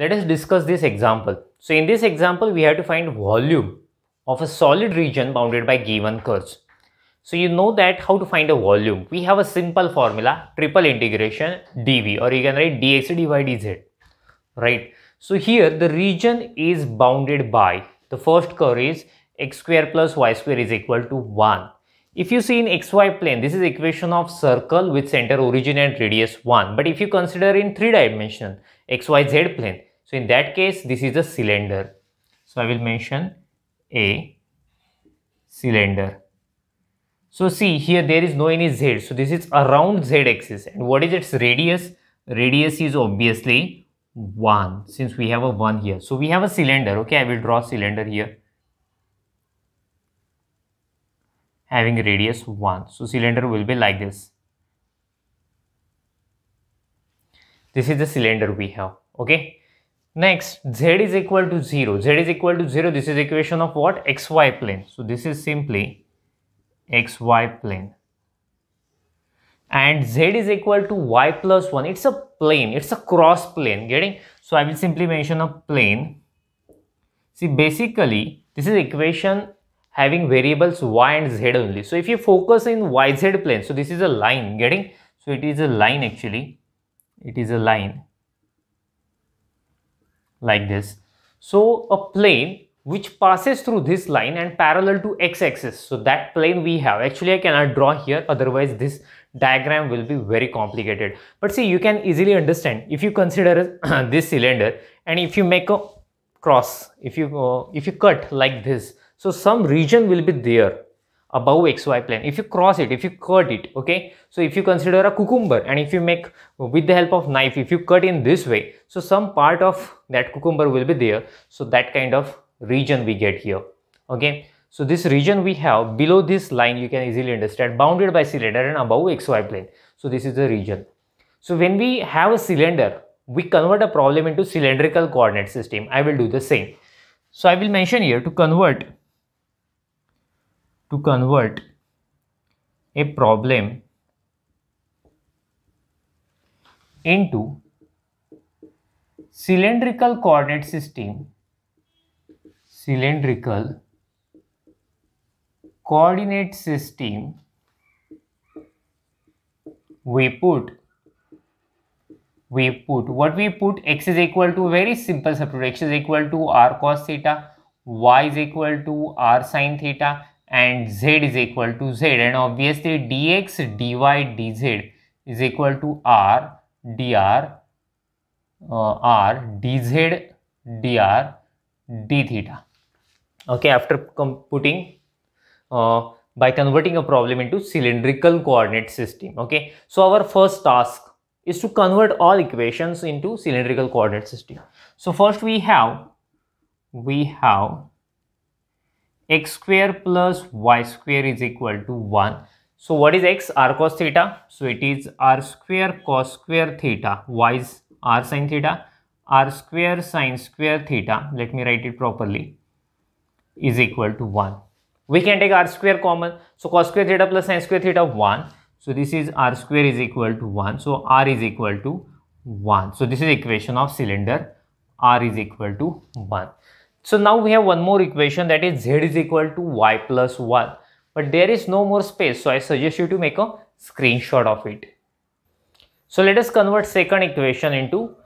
Let us discuss this example. So in this example, we have to find volume of a solid region bounded by given curves. So you know that how to find a volume. We have a simple formula, triple integration dv or you can write dx dy dz, right? So here the region is bounded by, the first curve is x square plus y square is equal to 1. If you see in xy plane, this is equation of circle with center origin and radius 1. But if you consider in 3 dimension, xyz plane, so in that case, this is a cylinder. So I will mention a cylinder. So see here there is no any z. So this is around z axis. And what is its radius? Radius is obviously 1 since we have a 1 here. So we have a cylinder. Okay, I will draw cylinder here. Having radius 1. So cylinder will be like this. This is the cylinder we have. Okay. Next, z is equal to 0. z is equal to 0. This is equation of what? xy plane. So, this is simply xy plane. And z is equal to y plus 1. It's a plane. It's a cross plane. Getting? So, I will simply mention a plane. See, basically, this is equation having variables y and z only. So, if you focus in yz plane, so this is a line. Getting? So, it is a line actually. It is a line like this. So a plane which passes through this line and parallel to x-axis. So that plane we have. Actually, I cannot draw here. Otherwise, this diagram will be very complicated. But see, you can easily understand if you consider this cylinder and if you make a cross, if you uh, if you cut like this, so some region will be there above xy plane if you cross it if you cut it okay so if you consider a cucumber and if you make with the help of knife if you cut in this way so some part of that cucumber will be there so that kind of region we get here okay so this region we have below this line you can easily understand bounded by cylinder and above xy plane so this is the region so when we have a cylinder we convert a problem into cylindrical coordinate system i will do the same so i will mention here to convert to convert a problem into cylindrical coordinate system cylindrical coordinate system we put we put what we put x is equal to very simple substitute x is equal to r cos theta y is equal to r sin theta and z is equal to z and obviously dx dy dz is equal to r dr uh, r dz dr d theta okay after computing uh, by converting a problem into cylindrical coordinate system okay so our first task is to convert all equations into cylindrical coordinate system so first we have we have x square plus y square is equal to 1. So what is x? r cos theta. So it is r square cos square theta. y is r sin theta. r square sin square theta. Let me write it properly. Is equal to 1. We can take r square common. So cos square theta plus sin square theta 1. So this is r square is equal to 1. So r is equal to 1. So this is equation of cylinder r is equal to 1. So now we have one more equation that is z is equal to y plus 1. But there is no more space. So I suggest you to make a screenshot of it. So let us convert second equation into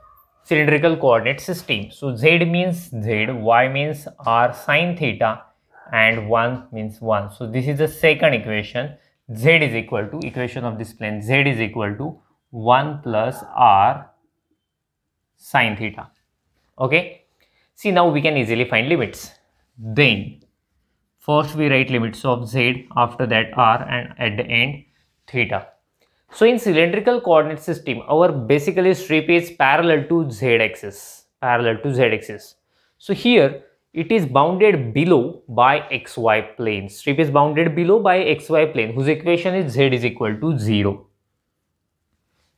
cylindrical coordinate system. So z means z, y means r sine theta and 1 means 1. So this is the second equation. z is equal to equation of this plane z is equal to 1 plus r sine theta. Okay. See now we can easily find limits. Then first we write limits of z after that r and at the end theta. So in cylindrical coordinate system our basically strip is parallel to z axis parallel to z axis. So here it is bounded below by xy plane. Strip is bounded below by xy plane whose equation is z is equal to 0.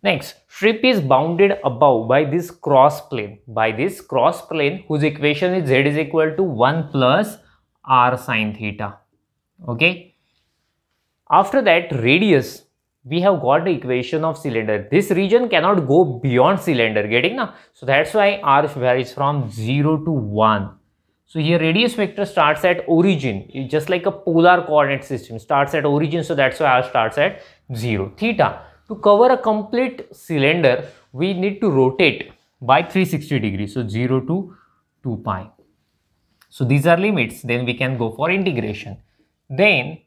Next, strip is bounded above by this cross plane, by this cross plane whose equation is z is equal to 1 plus r sine theta. Okay. After that, radius, we have got the equation of cylinder. This region cannot go beyond cylinder, getting now? So that's why r varies from 0 to 1. So here radius vector starts at origin, just like a polar coordinate system, starts at origin, so that's why r starts at 0. Theta, to cover a complete cylinder, we need to rotate by 360 degrees. So 0 to 2 pi. So these are limits. Then we can go for integration. Then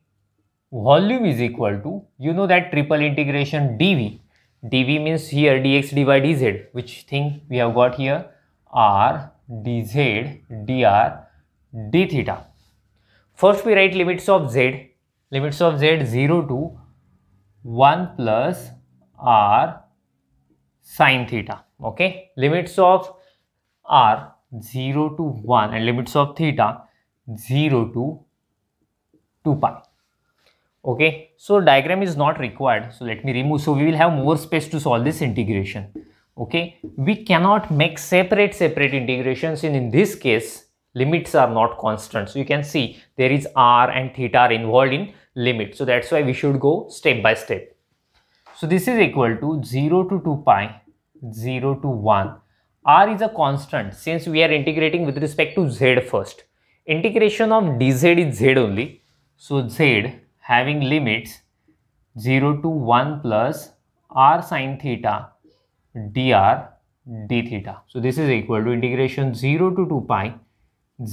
volume is equal to, you know that triple integration dv. dv means here dx dy dz, which thing we have got here r dz dr d theta. First we write limits of z, limits of z 0 to 1 plus r sine theta okay limits of r 0 to 1 and limits of theta 0 to 2 pi okay so diagram is not required so let me remove so we will have more space to solve this integration okay we cannot make separate separate integrations in in this case limits are not constant so you can see there is r and theta are involved in limit. So that's why we should go step by step. So this is equal to 0 to 2 pi, 0 to 1. R is a constant since we are integrating with respect to z first. Integration of dz is z only. So z having limits 0 to 1 plus r sine theta dr d theta. So this is equal to integration 0 to 2 pi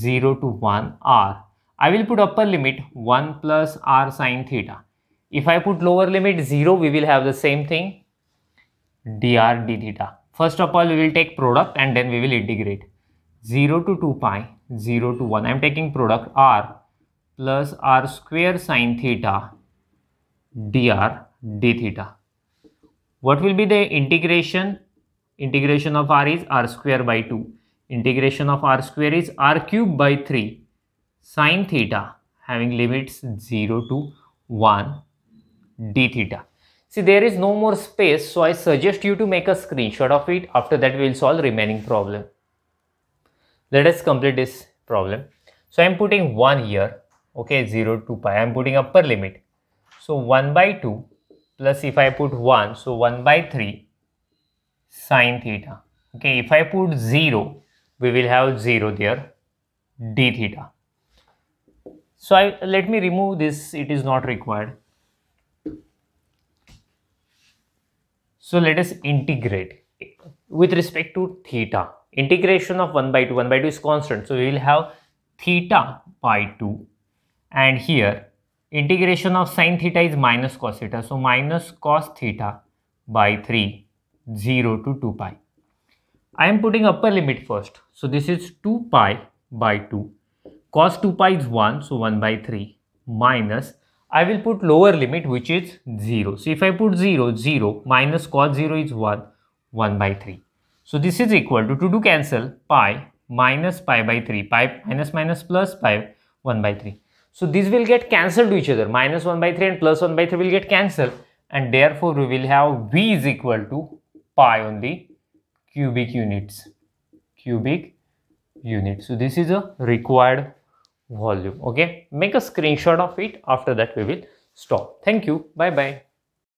0 to 1 r I will put upper limit 1 plus r sine theta. If I put lower limit 0, we will have the same thing dr d theta. First of all, we will take product and then we will integrate 0 to 2 pi, 0 to 1. I am taking product r plus r square sine theta dr d theta. What will be the integration? Integration of r is r square by 2. Integration of r square is r cube by 3 sine theta having limits 0 to 1 d theta. See, there is no more space, so I suggest you to make a screenshot of it. After that, we will solve remaining problem. Let us complete this problem. So, I am putting 1 here, okay, 0 to pi. I am putting upper limit. So, 1 by 2 plus if I put 1, so 1 by 3 sine theta. Okay, if I put 0, we will have 0 there, d theta. So I let me remove this, it is not required. So let us integrate with respect to theta. Integration of 1 by 2, 1 by 2 is constant. So we will have theta by 2 and here integration of sine theta is minus cos theta. So minus cos theta by 3, 0 to 2 pi. I am putting upper limit first. So this is 2 pi by 2 cos 2 pi is 1, so 1 by 3 minus I will put lower limit which is 0. So if I put 0, 0 minus cos 0 is 1, 1 by 3. So this is equal to, to do cancel, pi minus pi by 3, pi minus minus plus pi 1 by 3. So this will get cancelled to each other, minus 1 by 3 and plus 1 by 3 will get cancelled and therefore we will have V is equal to pi on the cubic units, cubic unit. So this is a required volume okay make a screenshot of it after that we will stop thank you bye bye